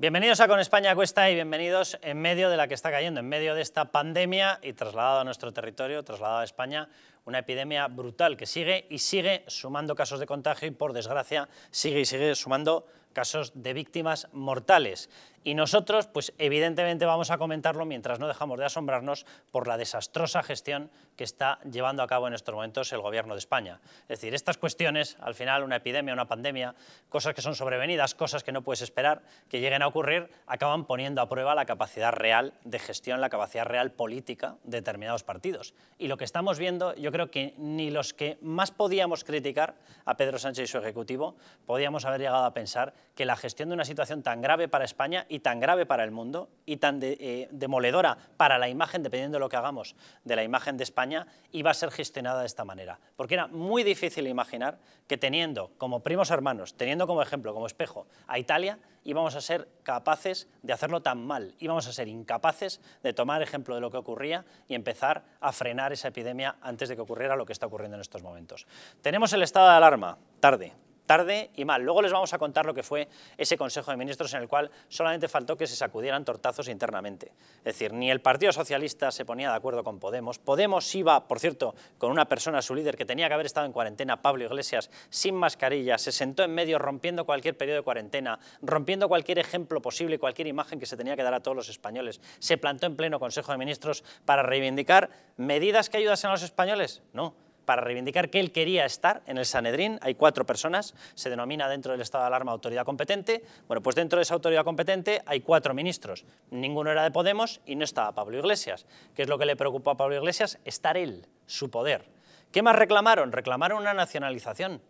Bienvenidos a Con España Cuesta y bienvenidos en medio de la que está cayendo, en medio de esta pandemia y trasladado a nuestro territorio, trasladado a España, una epidemia brutal que sigue y sigue sumando casos de contagio y, por desgracia, sigue y sigue sumando casos de víctimas mortales. Y nosotros, pues evidentemente vamos a comentarlo mientras no dejamos de asombrarnos por la desastrosa gestión que está llevando a cabo en estos momentos el Gobierno de España. Es decir, estas cuestiones, al final, una epidemia, una pandemia, cosas que son sobrevenidas, cosas que no puedes esperar que lleguen a ocurrir, acaban poniendo a prueba la capacidad real de gestión, la capacidad real política de determinados partidos. Y lo que estamos viendo, yo yo creo que ni los que más podíamos criticar a Pedro Sánchez y su Ejecutivo podíamos haber llegado a pensar que la gestión de una situación tan grave para España y tan grave para el mundo y tan eh, demoledora para la imagen, dependiendo de lo que hagamos, de la imagen de España, iba a ser gestionada de esta manera. Porque era muy difícil imaginar que teniendo como primos hermanos, teniendo como ejemplo, como espejo a Italia, íbamos a ser capaces de hacerlo tan mal, íbamos a ser incapaces de tomar ejemplo de lo que ocurría y empezar a frenar esa epidemia antes de que ocurriera lo que está ocurriendo en estos momentos. Tenemos el estado de alarma, tarde, tarde y mal. Luego les vamos a contar lo que fue ese Consejo de Ministros en el cual solamente faltó que se sacudieran tortazos internamente. Es decir, ni el Partido Socialista se ponía de acuerdo con Podemos. Podemos iba, por cierto, con una persona, su líder, que tenía que haber estado en cuarentena, Pablo Iglesias, sin mascarilla, se sentó en medio rompiendo cualquier periodo de cuarentena, rompiendo cualquier ejemplo posible, cualquier imagen que se tenía que dar a todos los españoles. Se plantó en pleno Consejo de Ministros para reivindicar medidas que ayudasen a los españoles. No, para reivindicar que él quería estar en el Sanedrín. Hay cuatro personas, se denomina dentro del estado de alarma autoridad competente. Bueno, pues dentro de esa autoridad competente hay cuatro ministros. Ninguno era de Podemos y no estaba Pablo Iglesias. ¿Qué es lo que le preocupó a Pablo Iglesias? Estar él, su poder. ¿Qué más reclamaron? Reclamaron una nacionalización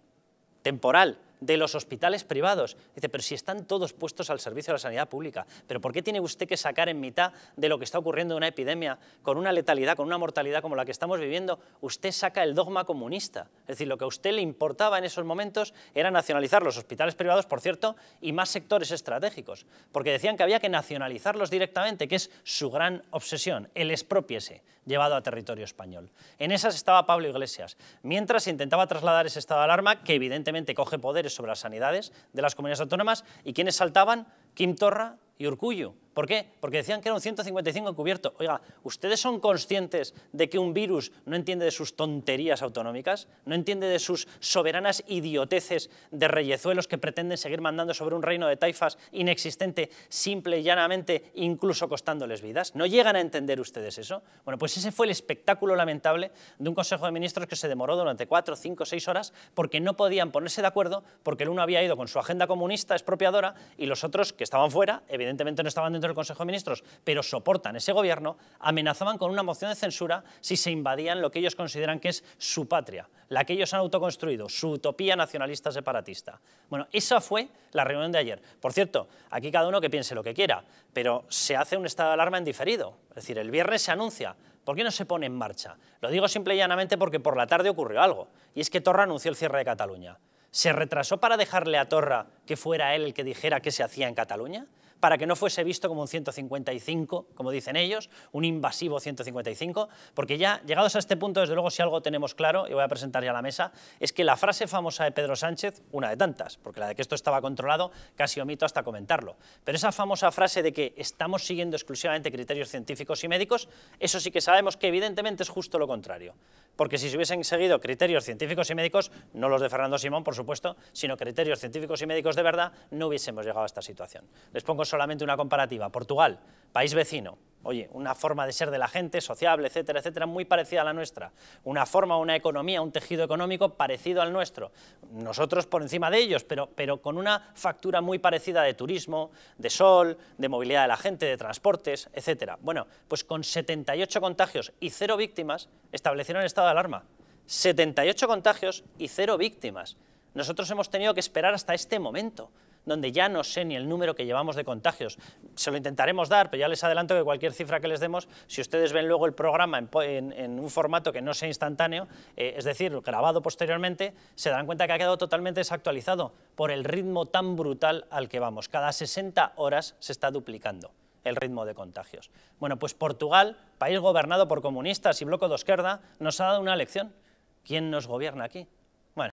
temporal de los hospitales privados. Dice, pero si están todos puestos al servicio de la sanidad pública, ¿pero por qué tiene usted que sacar en mitad de lo que está ocurriendo una epidemia, con una letalidad, con una mortalidad como la que estamos viviendo, usted saca el dogma comunista? Es decir, lo que a usted le importaba en esos momentos era nacionalizar los hospitales privados, por cierto, y más sectores estratégicos, porque decían que había que nacionalizarlos directamente, que es su gran obsesión, el expropiese, llevado a territorio español. En esas estaba Pablo Iglesias, mientras intentaba trasladar ese estado de alarma, que evidentemente coge poderes sobre las sanidades de las comunidades autónomas y quienes saltaban, Quim Torra y Urcullo, ¿Por qué? Porque decían que era un 155 encubierto. Oiga, ¿ustedes son conscientes de que un virus no entiende de sus tonterías autonómicas? ¿No entiende de sus soberanas idioteces de reyezuelos que pretenden seguir mandando sobre un reino de taifas inexistente, simple y llanamente, incluso costándoles vidas? ¿No llegan a entender ustedes eso? Bueno, pues ese fue el espectáculo lamentable de un Consejo de Ministros que se demoró durante cuatro, cinco, seis horas porque no podían ponerse de acuerdo porque el uno había ido con su agenda comunista expropiadora y los otros, que estaban fuera, evidentemente no estaban del Consejo de Ministros, pero soportan ese gobierno, amenazaban con una moción de censura si se invadían lo que ellos consideran que es su patria, la que ellos han autoconstruido, su utopía nacionalista separatista. Bueno, esa fue la reunión de ayer. Por cierto, aquí cada uno que piense lo que quiera, pero se hace un estado de alarma en diferido. Es decir, el viernes se anuncia, ¿Por qué no se pone en marcha? Lo digo simple y llanamente porque por la tarde ocurrió algo, y es que Torra anunció el cierre de Cataluña. ¿Se retrasó para dejarle a Torra que fuera él el que dijera qué se hacía en Cataluña? para que no fuese visto como un 155, como dicen ellos, un invasivo 155, porque ya llegados a este punto, desde luego, si algo tenemos claro, y voy a presentar ya a la mesa, es que la frase famosa de Pedro Sánchez, una de tantas, porque la de que esto estaba controlado casi omito hasta comentarlo, pero esa famosa frase de que estamos siguiendo exclusivamente criterios científicos y médicos, eso sí que sabemos que evidentemente es justo lo contrario porque si se hubiesen seguido criterios científicos y médicos, no los de Fernando Simón, por supuesto, sino criterios científicos y médicos de verdad, no hubiésemos llegado a esta situación. Les pongo solamente una comparativa. Portugal, país vecino, oye, una forma de ser de la gente, sociable, etcétera, etcétera, muy parecida a la nuestra. Una forma, una economía, un tejido económico parecido al nuestro. Nosotros por encima de ellos, pero, pero con una factura muy parecida de turismo, de sol, de movilidad de la gente, de transportes, etcétera. Bueno, pues con 78 contagios y cero víctimas, establecieron el estado de alarma. 78 contagios y cero víctimas. Nosotros hemos tenido que esperar hasta este momento donde ya no sé ni el número que llevamos de contagios. Se lo intentaremos dar, pero ya les adelanto que cualquier cifra que les demos, si ustedes ven luego el programa en, un formato que no sea instantáneo, eh, es decir, grabado posteriormente, se darán cuenta que ha quedado totalmente desactualizado por el ritmo tan brutal al que vamos. Cada 60 horas se está duplicando el ritmo de contagios. Bueno, pues Portugal, país gobernado por comunistas y bloco de izquierda, nos ha dado una lección. ¿Quién nos gobierna aquí?